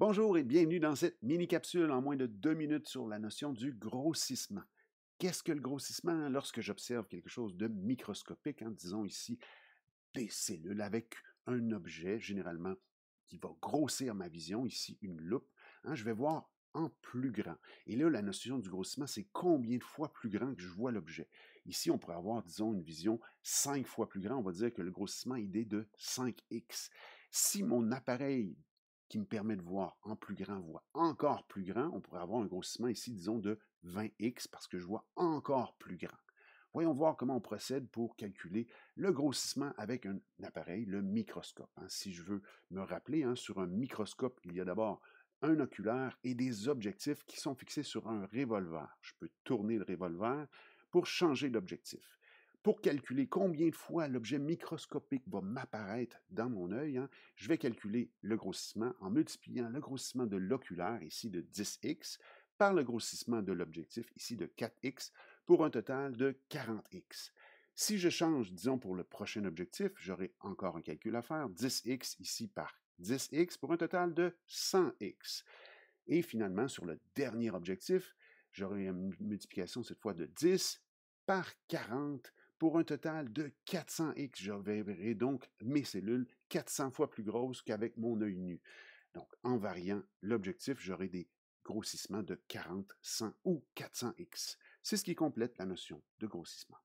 Bonjour et bienvenue dans cette mini-capsule en moins de deux minutes sur la notion du grossissement. Qu'est-ce que le grossissement lorsque j'observe quelque chose de microscopique, hein, disons ici des cellules avec un objet généralement qui va grossir ma vision, ici une loupe, hein, je vais voir en plus grand. Et là, la notion du grossissement, c'est combien de fois plus grand que je vois l'objet. Ici, on pourrait avoir, disons, une vision cinq fois plus grand. On va dire que le grossissement, est de 5x. Si mon appareil qui me permet de voir en plus grand, voir encore plus grand. On pourrait avoir un grossissement ici, disons, de 20x parce que je vois encore plus grand. Voyons voir comment on procède pour calculer le grossissement avec un appareil, le microscope. Hein. si je veux me rappeler, hein, sur un microscope, il y a d'abord un oculaire et des objectifs qui sont fixés sur un revolver. Je peux tourner le revolver pour changer l'objectif pour calculer combien de fois l'objet microscopique va m'apparaître dans mon œil, hein, je vais calculer le grossissement en multipliant le grossissement de l'oculaire, ici de 10x, par le grossissement de l'objectif, ici de 4x, pour un total de 40x. Si je change, disons, pour le prochain objectif, j'aurai encore un calcul à faire, 10x ici par 10x, pour un total de 100x. Et finalement, sur le dernier objectif, j'aurai une multiplication cette fois de 10 par 40 pour un total de 400x. Je verrai donc mes cellules 400 fois plus grosses qu'avec mon œil nu. Donc, en variant l'objectif, j'aurai des grossissements de 40, 100 ou 400x. C'est ce qui complète la notion de grossissement.